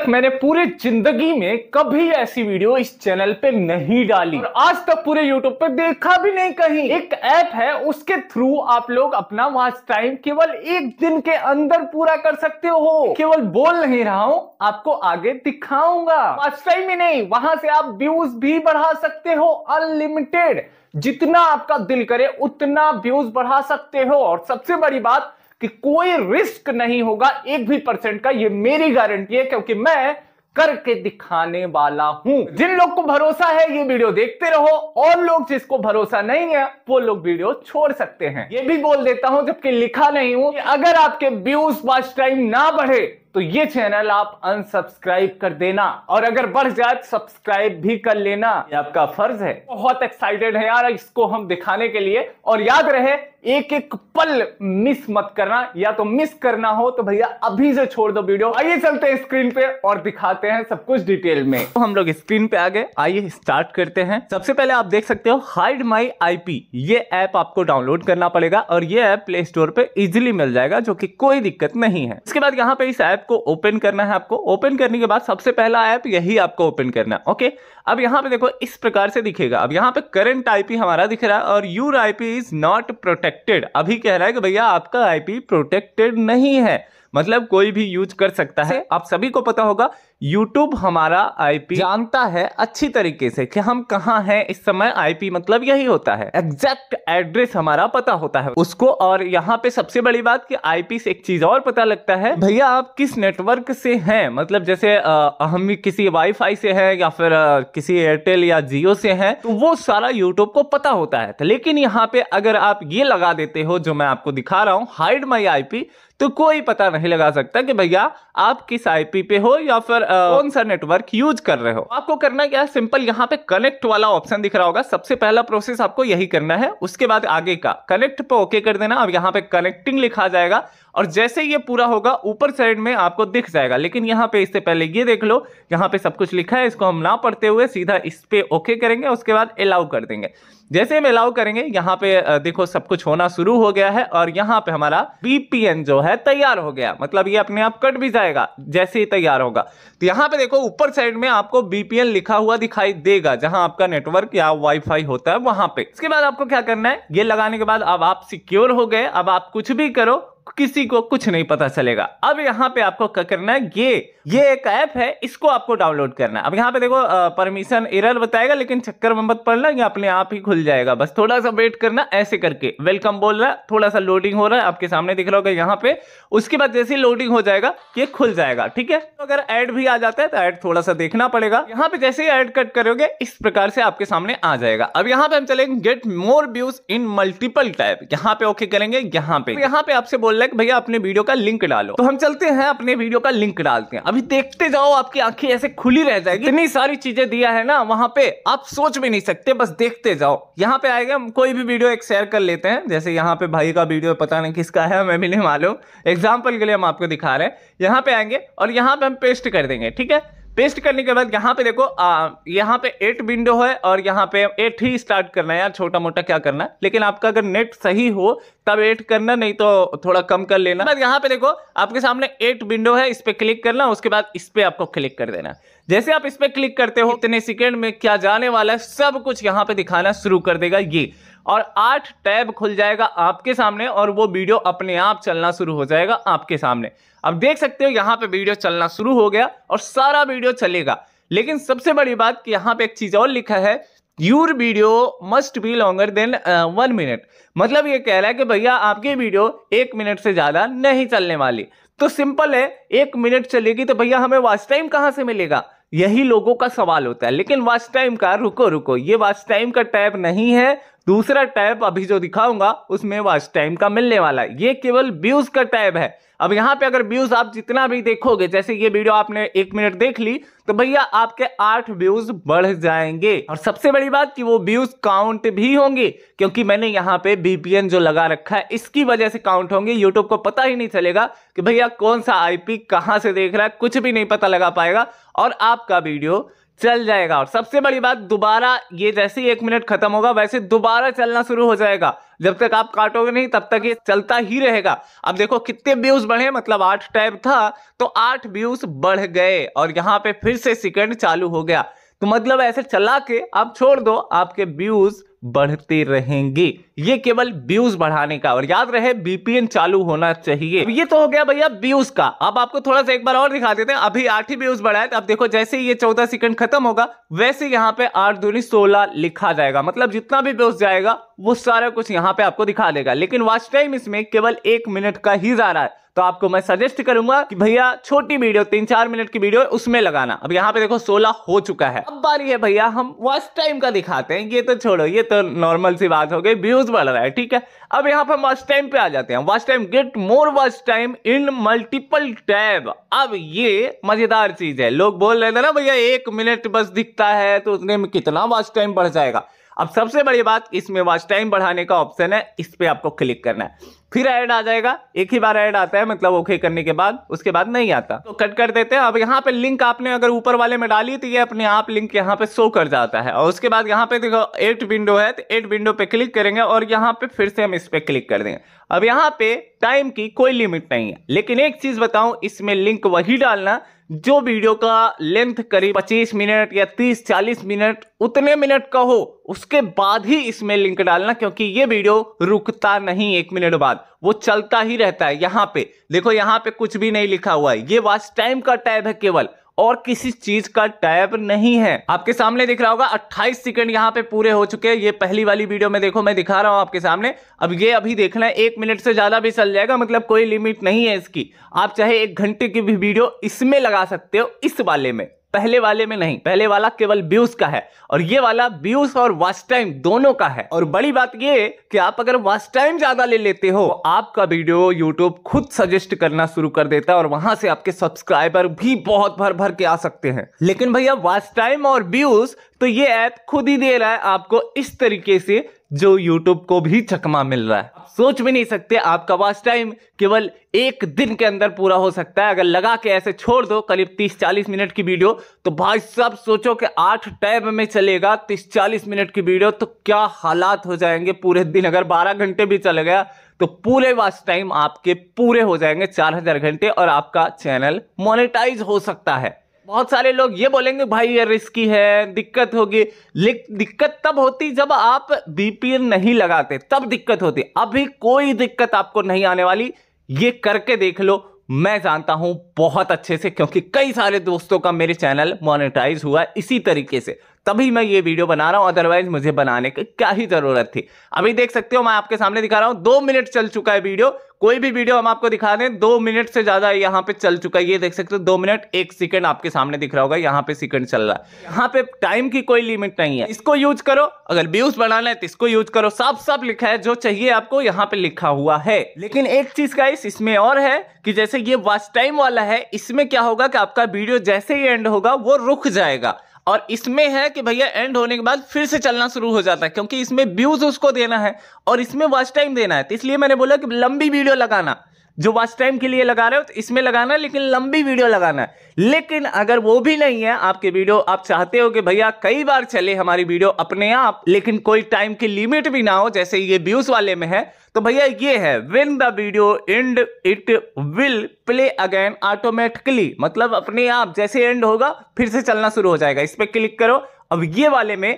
तक मैंने पूरे जिंदगी में कभी ऐसी वीडियो इस चैनल पे नहीं डाली और आज तक पूरे यूट्यूब पे देखा भी नहीं कहीं एक ऐप है उसके थ्रू आप लोग अपना वॉच टाइम केवल एक दिन के अंदर पूरा कर सकते हो केवल बोल नहीं रहा हूँ आपको आगे दिखाऊंगा वॉच टाइम ही नहीं वहां से आप व्यूज भी बढ़ा सकते हो अनलिमिटेड जितना आपका दिल करे उतना व्यूज बढ़ा सकते हो और सबसे बड़ी बात कि कोई रिस्क नहीं होगा एक भी परसेंट का ये मेरी गारंटी है क्योंकि मैं करके दिखाने वाला हूं जिन लोग को भरोसा है ये वीडियो देखते रहो और लोग जिसको भरोसा नहीं है वो लोग वीडियो छोड़ सकते हैं ये भी बोल देता हूं जबकि लिखा नहीं हूं अगर आपके व्यूज वॉच टाइम ना बढ़े तो ये चैनल आप अनसब्सक्राइब कर देना और अगर बढ़ जाए तो सब्सक्राइब भी कर लेना ये आपका फर्ज है बहुत एक्साइटेड है यार इसको हम दिखाने के लिए और याद रहे एक एक पल मिस मत करना या तो मिस करना हो तो भैया अभी से छोड़ दो वीडियो आइए चलते हैं स्क्रीन पे और दिखाते हैं सब कुछ डिटेल में तो हम लोग स्क्रीन पे आ गए आइए स्टार्ट करते हैं सबसे पहले आप देख सकते हो हाइड माई आईपी ये ऐप आपको डाउनलोड करना पड़ेगा और ये ऐप प्ले स्टोर पे इजिली मिल जाएगा जो की कोई दिक्कत नहीं है इसके बाद यहाँ पे इस ऐप को ओपन करना है आपको ओपन करने के बाद सबसे पहला ऐप यही आपको ओपन करना है ओके अब यहाँ पे देखो इस प्रकार से दिखेगा अब यहाँ पे करंट आईपी हमारा दिख रहा है और your IP is not protect protected अभी कह रहा है कि भैया आपका आईपी प्रोटेक्टेड नहीं है मतलब कोई भी यूज कर सकता है आप सभी को पता होगा यूट्यूब हमारा आईपी जानता है अच्छी तरीके से कि हम कहाँ हैं इस समय आईपी मतलब यही होता है एग्जैक्ट एड्रेस हमारा पता होता है उसको और यहाँ पे सबसे बड़ी बात कि आईपी से एक चीज और पता लगता है भैया आप किस नेटवर्क से हैं मतलब जैसे आ, हम किसी वाईफाई से हैं या फिर आ, किसी एयरटेल या जियो से हैं तो वो सारा यूट्यूब को पता होता है तो लेकिन यहाँ पे अगर आप ये लगा देते हो जो मैं आपको दिखा रहा हूँ हाइड माई आई तो कोई पता नहीं लगा सकता कि भैया आप किस आईपी पे हो या फिर Uh, कौन सा नेटवर्क यूज कर रहे हो आपको करना क्या है सिंपल यहाँ पे कनेक्ट वाला ऑप्शन दिख रहा होगा सबसे पहला प्रोसेस आपको यही करना है उसके बाद आगे का कनेक्ट पे ओके कर देना अब यहाँ पे कनेक्टिंग लिखा जाएगा और जैसे ये पूरा होगा ऊपर साइड में आपको दिख जाएगा लेकिन यहाँ पे इससे पहले ये देख लो यहाँ पे सब कुछ लिखा है इसको हम ना पढ़ते हुए सीधा इस पे ओके करेंगे उसके बाद अलाउ कर देंगे जैसे हम अलाउ करेंगे यहाँ पे देखो सब कुछ होना शुरू हो गया है और यहाँ पे हमारा बीपीएन जो है तैयार हो गया मतलब ये अपने आप कट भी जाएगा जैसे ही तैयार होगा तो यहाँ पे देखो ऊपर साइड में आपको बीपीएन लिखा हुआ दिखाई देगा जहां आपका नेटवर्क या वाईफाई होता है वहां पे इसके बाद आपको क्या करना है ये लगाने के बाद अब आप सिक्योर हो गए अब आप कुछ भी करो किसी को कुछ नहीं पता चलेगा अब यहाँ पे आपको क्या करना है ये ये एक ऐप है इसको आपको डाउनलोड करना है अब यहाँ पे देखो परमिशन एरर बताएगा लेकिन चक्कर में मत पड़ना ये अपने आप ही खुल जाएगा बस थोड़ा सा वेट करना ऐसे करके वेलकम बोल रहा है थोड़ा सा लोडिंग हो रहा है आपके सामने दिख रहा होगा यहाँ पे उसके बाद जैसे ही लोडिंग हो जाएगा ये खुल जाएगा ठीक है तो अगर एड भी आ जाता है तो एड थोड़ा सा देखना पड़ेगा यहाँ पे जैसे ही एड कट करोगे इस प्रकार से आपके सामने आ जाएगा अब यहाँ पे हम चलेंगे get more views in multiple type यहाँ पे ओके करेंगे यहाँ पे तो यहाँ पे आपसे बोल लाइक भैया अपने वीडियो का लिंक डालो तो हम चलते हैं अपने वीडियो का लिंक डालते हैं अभी देखते जाओ आपकी आंखें ऐसे खुली रह जाएगी इतनी सारी चीजें दिया है ना वहां पे आप सोच भी नहीं सकते बस देखते जाओ यहाँ पे आएगा हम कोई भी वीडियो एक शेयर कर लेते हैं जैसे यहाँ पे भाई का वीडियो पता नहीं किसका है हमें भी नहीं मालूम एग्जाम्पल के लिए हम आपको दिखा रहे हैं यहाँ पे आएंगे और यहाँ पे हम पेस्ट कर देंगे ठीक है पेस्ट करने के बाद यहाँ पे देखो आ, यहाँ पे एट विंडो है और यहाँ पे एट ही स्टार्ट करना है यार छोटा मोटा क्या करना है लेकिन आपका अगर नेट सही हो तब एट करना नहीं तो थोड़ा कम कर लेना बाद यहाँ पे देखो आपके सामने एट विंडो है इस पर क्लिक करना उसके बाद इस पर आपको क्लिक कर देना जैसे आप इस पर क्लिक करते हो इतने सेकेंड में क्या जाने वाला है सब कुछ यहाँ पे दिखाना शुरू कर देगा ये और आठ टैब खुल जाएगा आपके सामने और वो वीडियो अपने आप चलना शुरू हो जाएगा आपके सामने अब देख सकते हो यहाँ पे वीडियो चलना शुरू हो गया और सारा वीडियो चलेगा लेकिन सबसे बड़ी बात कि यहाँ पे एक चीज़ और लिखा है your video must be longer than one minute मतलब ये कह रहा है कि भैया आपकी वीडियो एक मिनट से ज़्यादा नहीं चलने वाली तो सिंपल है एक मिनट चलेगी तो भैया हमें वॉच टाइम कहाँ से मिलेगा यही लोगों का सवाल होता है लेकिन वॉच टाइम का रुको रुको ये वॉच टाइम का टैब नहीं है दूसरा टैब अभी जो दिखाऊंगा उसमें वॉच टाइम का मिलने वाला है ये केवल व्यूज का टैब है अब यहाँ पे अगर व्यूज आप जितना भी देखोगे जैसे ये वीडियो आपने एक मिनट देख ली तो भैया आपके आठ व्यूज बढ़ जाएंगे और सबसे बड़ी बात कि वो व्यूज काउंट भी होंगे क्योंकि मैंने यहाँ पे बीपीएन जो लगा रखा है इसकी वजह से काउंट होंगे यूट्यूब को पता ही नहीं चलेगा कि भैया कौन सा आईपी कहाँ से देख रहा है कुछ भी नहीं पता लगा पाएगा और आपका वीडियो चल जाएगा और सबसे बड़ी बात दोबारा ये जैसे ही एक मिनट खत्म होगा वैसे दोबारा चलना शुरू हो जाएगा जब तक आप काटोगे नहीं तब तक ये चलता ही रहेगा अब देखो कितने व्यूज बढ़े मतलब आठ टाइप था तो आठ व्यूज बढ़ गए और यहाँ पे फिर से सेकंड चालू हो गया तो मतलब ऐसे चला के आप छोड़ दो आपके व्यूज बढ़ते रहेंगे ये केवल व्यूज बढ़ाने का और याद रहे बीपीएन चालू होना चाहिए ये तो हो गया भैया व्यूज का अब आपको थोड़ा सा एक बार और दिखा देते हैं अभी आठ ही व्यूज बढ़ाए तो अब देखो जैसे ये चौदह सेकंड खत्म होगा वैसे यहाँ पे आठ दूनी सोलह लिखा जाएगा मतलब जितना भी व्यूज जाएगा वो सारा कुछ यहाँ पे आपको दिखा देगा लेकिन वॉच टाइम इसमें केवल एक मिनट का ही जा रहा है तो आपको मैं सजेस्ट करूंगा कि भैया छोटी वीडियो तीन चार मिनट की वीडियो उसमें लगाना अब यहाँ पे देखो सोलह हो चुका है अब बारी है भैया हम वॉच टाइम का दिखाते हैं ये तो छोड़ो ये तो नॉर्मल सी बात हो गई व्यूज बढ़ रहा है ठीक है अब यहाँ पर वॉच टाइम पे आ जाते हैं watch time get more watch time in multiple tab अब ये मजेदार चीज है लोग बोल रहे थे ना भैया एक मिनट बस दिखता है तो उसने कितना वॉच टाइम बढ़ जाएगा अब सबसे बड़ी बात इसमें वॉच टाइम बढ़ाने का ऑप्शन है इस पर आपको क्लिक करना है फिर ऐड आ जाएगा एक ही बार ऐड आता है मतलब ओके करने के बाद उसके बाद नहीं आता तो कट कर देते हैं अब यहाँ पे लिंक आपने अगर ऊपर वाले में डाली तो ये अपने आप लिंक यहाँ पे शो कर जाता है और उसके बाद यहाँ पे देखो एट विंडो है तो एट विंडो पे क्लिक करेंगे और यहाँ पे फिर से हम इस पर क्लिक कर देंगे अब यहाँ पे टाइम की कोई लिमिट नहीं है लेकिन एक चीज बताऊं इसमें लिंक वही डालना जो वीडियो का लेंथ करीब 25 मिनट या 30-40 मिनट उतने मिनट का हो उसके बाद ही इसमें लिंक डालना क्योंकि ये वीडियो रुकता नहीं एक मिनट बाद वो चलता ही रहता है यहाँ पे देखो यहाँ पे कुछ भी नहीं लिखा हुआ है ये वाच टाइम का टैब है केवल और किसी चीज का टैप नहीं है आपके सामने दिख रहा होगा अट्ठाईस सेकेंड यहाँ पे पूरे हो चुके हैं ये पहली वाली वीडियो में देखो मैं दिखा रहा हूं आपके सामने अब ये अभी देखना है एक मिनट से ज्यादा भी चल जाएगा मतलब कोई लिमिट नहीं है इसकी आप चाहे एक घंटे की भी वीडियो इसमें लगा सकते हो इस वाले में पहले वाले में नहीं पहले वाला केवल व्यूज का है और ये वाला व्यूज और वॉच टाइम दोनों का है और बड़ी बात ये कि आप अगर वॉच टाइम ज्यादा ले लेते हो तो आपका वीडियो यूट्यूब खुद सजेस्ट करना शुरू कर देता है और वहां से आपके सब्सक्राइबर भी बहुत भर भर के आ सकते हैं लेकिन भैया वॉच टाइम और व्यूज तो ये ऐप खुद ही दे रहा है आपको इस तरीके से जो यूट्यूब को भी चकमा मिल रहा है सोच भी नहीं सकते आपका वॉच टाइम केवल एक दिन के अंदर पूरा हो सकता है अगर लगा के ऐसे छोड़ दो करीब 30-40 मिनट की वीडियो तो भाई साहब सोचो कि आठ टैब में चलेगा 30-40 मिनट की वीडियो तो क्या हालात हो जाएंगे पूरे दिन अगर 12 घंटे भी चल गया तो पूरे वॉच टाइम आपके पूरे हो जाएंगे चार घंटे और आपका चैनल मोनिटाइज हो सकता है बहुत सारे लोग ये बोलेंगे भाई ये रिस्की है दिक्कत होगी दिक्कत तब होती जब आप बीपीएल नहीं लगाते तब दिक्कत होती अभी कोई दिक्कत आपको नहीं आने वाली ये करके देख लो मैं जानता हूं बहुत अच्छे से क्योंकि कई सारे दोस्तों का मेरे चैनल मोनेटाइज हुआ इसी तरीके से तभी मैं ये वीडियो बना रहा हूँ अदरवाइज मुझे बनाने की क्या ही ज़रूरत थी अभी देख सकते हो मैं आपके सामने दिखा रहा हूँ दो मिनट चल चुका है वीडियो कोई भी वीडियो हम आपको दिखा दें दो मिनट से ज़्यादा यहाँ पे चल चुका है ये देख सकते हो दो मिनट एक सेकंड आपके सामने दिख रहा होगा यहाँ पे सेकंड चल रहा है यहाँ पे टाइम की कोई लिमिट नहीं है इसको यूज करो अगर व्यूज बनाना है तो इसको यूज करो सब सब लिखा है जो चाहिए आपको यहाँ पे लिखा हुआ है लेकिन एक चीज का इस इसमें और है कि जैसे ये वॉच टाइम वाला है इसमें क्या होगा कि आपका वीडियो जैसे ही एंड होगा वो रुक जाएगा और इसमें है कि भैया एंड होने के बाद फिर से चलना शुरू हो जाता है क्योंकि इसमें व्यूज उसको देना है और इसमें वॉच टाइम देना है तो इसलिए मैंने बोला कि लंबी वीडियो लगाना जो वॉच टाइम के लिए लगा रहे हो तो इसमें लगाना है लेकिन लंबी वीडियो लगाना है लेकिन अगर वो भी नहीं है आपके वीडियो आप चाहते हो कि भैया कई बार चले हमारी वीडियो अपने आप लेकिन कोई टाइम की लिमिट भी ना हो जैसे ये व्यूज वाले में है तो भैया ये है when the video end it will play again automatically मतलब अपने आप जैसे एंड होगा फिर से चलना शुरू हो जाएगा इस पर क्लिक करो अब ये वाले में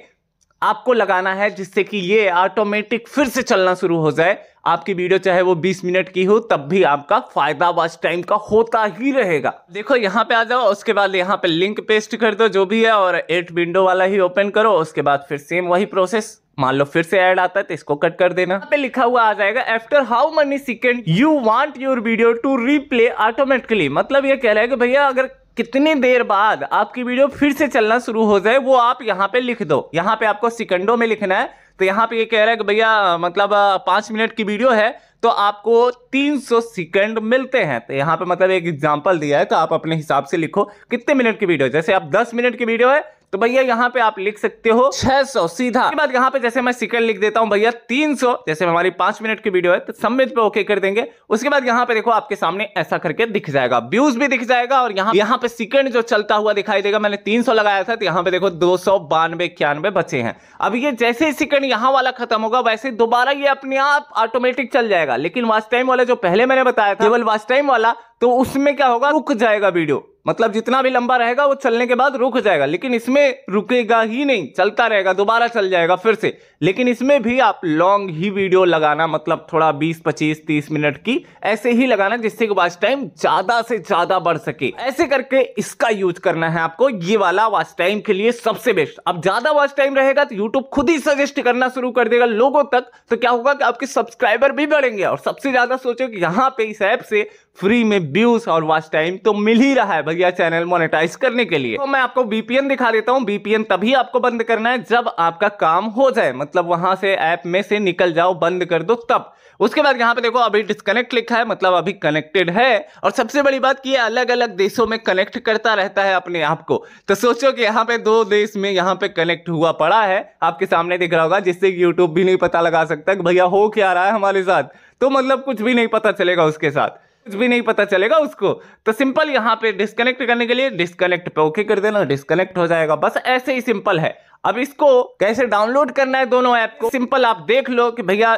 आपको लगाना है जिससे कि ये ऑटोमेटिक फिर से चलना शुरू हो जाए आपकी वीडियो चाहे वो 20 मिनट की हो तब भी आपका फायदा वॉच टाइम का होता ही रहेगा देखो यहाँ पे आ जाओ उसके बाद यहाँ पे लिंक पेस्ट कर दो जो भी है और एट विंडो वाला ही ओपन करो उसके बाद फिर सेम वही प्रोसेस मान लो फिर से ऐड आता है तो इसको कट कर देना पे लिखा हुआ आ जाएगा after how many second you want your video to replay automatically मतलब ये कह रहा है कि भैया अगर कितनी देर बाद आपकी वीडियो फिर से चलना शुरू हो जाए वो आप यहाँ पे लिख दो यहाँ पे आपको सिकंडो में लिखना है तो यहाँ पे ये कह रहा है कि भैया मतलब पाँच मिनट की वीडियो है तो आपको 300 सेकेंड मिलते हैं तो यहाँ पे मतलब एक एग्जांपल दिया है तो आप अपने हिसाब से लिखो कितने मिनट की वीडियो जैसे आप 10 मिनट की वीडियो है तो भैया यहाँ पे आप लिख सकते हो 600 सीधा बाद यहाँ पे जैसे मैं सिकल लिख देता हूँ भैया 300 जैसे हमारी पांच मिनट की वीडियो है तो सबमिट पे ओके कर देंगे उसके बाद यहाँ पे देखो आपके सामने ऐसा करके दिख जाएगा व्यूज भी दिख जाएगा और यहाँ यहाँ पे सिकंड जो चलता हुआ दिखाई देगा मैंने तीन लगाया था तो यहाँ पे देखो दो सौ बचे हैं अब ये जैसे ही सिकंड यहाँ वाला खत्म होगा वैसे दोबारा ये अपने आप ऑटोमेटिक चल जाएगा लेकिन वास्ट टाइम वाला जो पहले मैंने बताया था केवल वास्ट टाइम वाला तो उसमें क्या होगा रुक जाएगा वीडियो मतलब जितना भी लंबा रहेगा वो चलने के बाद रुक जाएगा लेकिन इसमें रुकेगा ही नहीं चलता रहेगा दोबारा चल जाएगा फिर से लेकिन इसमें भी आप लॉन्ग ही वीडियो लगाना मतलब थोड़ा 20 25 30 मिनट की ऐसे ही लगाना जिससे कि वॉच टाइम ज़्यादा से ज़्यादा बढ़ सके ऐसे करके इसका यूज करना है आपको ये वाला वॉच टाइम के लिए सबसे बेस्ट अब ज़्यादा वॉच टाइम रहेगा तो यूट्यूब खुद ही सजेस्ट करना शुरू कर देगा लोगों तक तो क्या होगा कि आपके सब्सक्राइबर भी बढ़ेंगे और सबसे ज़्यादा सोचो कि यहाँ पे इस ऐप से फ्री में व्यूज और वॉच टाइम तो मिल ही रहा है भैया चैनल मोनेटाइज करने के लिए तो मैं आपको बीपीएन दिखा देता हूँ बीपीएन तभी आपको बंद करना है जब आपका काम हो जाए मतलब वहां से ऐप में से निकल जाओ बंद कर दो तब उसके बाद यहाँ पे देखो अभी डिस्कनेक्ट लिखा है मतलब अभी कनेक्टेड है और सबसे बड़ी बात कि ये अलग अलग देशों में कनेक्ट करता रहता है अपने आप को तो सोचो कि यहाँ पे दो देश में यहाँ पे कनेक्ट हुआ पड़ा है आपके सामने दिख रहा होगा जिससे कि यूट्यूब भी नहीं पता लगा सकता कि भैया हो क्या रहा है हमारे साथ तो मतलब कुछ भी नहीं पता चलेगा उसके साथ कुछ भी नहीं पता चलेगा उसको तो सिंपल यहाँ पे डिस्कनेक्ट करने के लिए डिस्कनेक्ट पे ओके कर देना डिस्कनेक्ट हो जाएगा बस ऐसे ही सिंपल है अब इसको कैसे डाउनलोड करना है दोनों ऐप को सिंपल आप देख लो कि भैया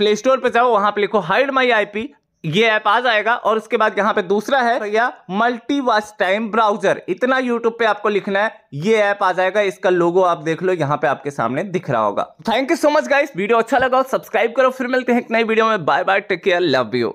प्ले स्टोर पर जाओ वहां पे लिखो हाइड माई आईपी ये ऐप आ जाएगा और उसके बाद यहाँ पे दूसरा है भैया मल्टी वॉच टाइम ब्राउजर इतना यूट्यूब पे आपको लिखना है ये ऐप आ जाएगा इसका लोगो आप देख लो यहाँ पे आपके सामने दिख रहा होगा thank you so much guys video अच्छा लगा सब्सक्राइब करो फिर मिलते हैं एक नई वीडियो में bye bye take care love you